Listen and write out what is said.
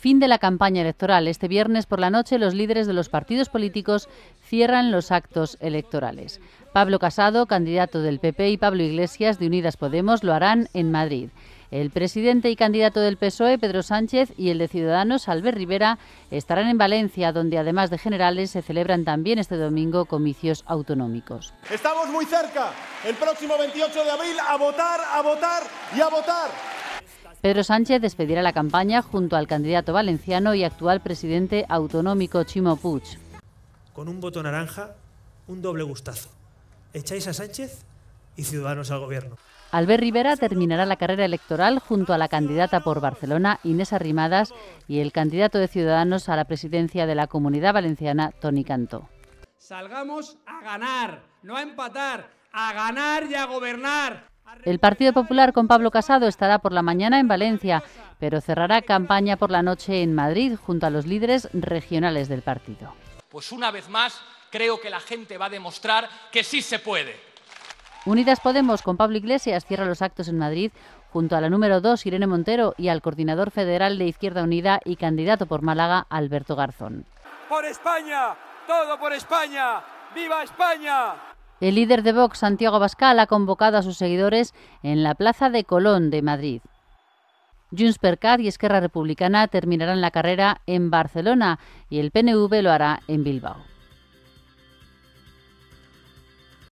Fin de la campaña electoral. Este viernes por la noche los líderes de los partidos políticos cierran los actos electorales. Pablo Casado, candidato del PP, y Pablo Iglesias, de Unidas Podemos, lo harán en Madrid. El presidente y candidato del PSOE, Pedro Sánchez, y el de Ciudadanos, Albert Rivera, estarán en Valencia, donde además de generales se celebran también este domingo comicios autonómicos. Estamos muy cerca, el próximo 28 de abril, a votar, a votar y a votar. Pedro Sánchez despedirá la campaña junto al candidato valenciano y actual presidente autonómico Chimo Puig. Con un voto naranja, un doble gustazo. Echáis a Sánchez y Ciudadanos al Gobierno. Albert Rivera terminará la carrera electoral junto a la candidata por Barcelona, Inés Arrimadas, y el candidato de Ciudadanos a la presidencia de la Comunidad Valenciana, Tony Cantó. Salgamos a ganar, no a empatar, a ganar y a gobernar. El Partido Popular con Pablo Casado estará por la mañana en Valencia, pero cerrará campaña por la noche en Madrid junto a los líderes regionales del partido. Pues una vez más, creo que la gente va a demostrar que sí se puede. Unidas Podemos con Pablo Iglesias cierra los actos en Madrid junto a la número 2 Irene Montero y al coordinador federal de Izquierda Unida y candidato por Málaga Alberto Garzón. Por España, todo por España, viva España. El líder de Vox, Santiago Bascal, ha convocado a sus seguidores en la Plaza de Colón de Madrid. Junts per y Esquerra Republicana terminarán la carrera en Barcelona y el PNV lo hará en Bilbao.